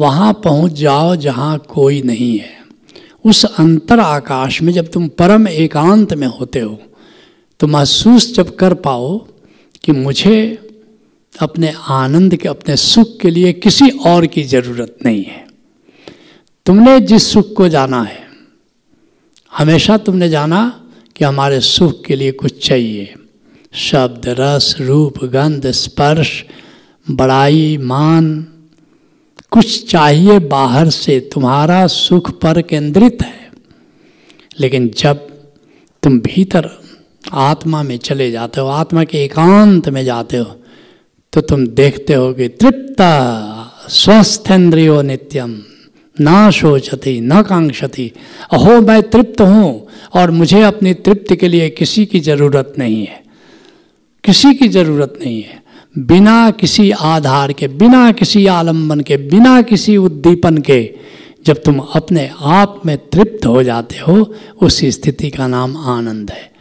वहाँ पहुँच जाओ जहाँ कोई नहीं है उस अंतर आकाश में जब तुम परम एकांत में होते हो तो महसूस जब कर पाओ कि मुझे अपने आनंद के अपने सुख के लिए किसी और की ज़रूरत नहीं है तुमने जिस सुख को जाना है हमेशा तुमने जाना कि हमारे सुख के लिए कुछ चाहिए शब्द रस रूप गंध स्पर्श बड़ाई मान कुछ चाहिए बाहर से तुम्हारा सुख पर केंद्रित है लेकिन जब तुम भीतर आत्मा में चले जाते हो आत्मा के एकांत में जाते हो तो तुम देखते हो कि तृप्त स्वस्थ इंद्रियो नित्यम ना सोचती ना कांक्षती अहो मैं तृप्त हूँ और मुझे अपनी तृप्ति के लिए किसी की ज़रूरत नहीं है किसी की ज़रूरत नहीं है बिना किसी आधार के बिना किसी आलंबन के बिना किसी उद्दीपन के जब तुम अपने आप में तृप्त हो जाते हो उस स्थिति का नाम आनंद है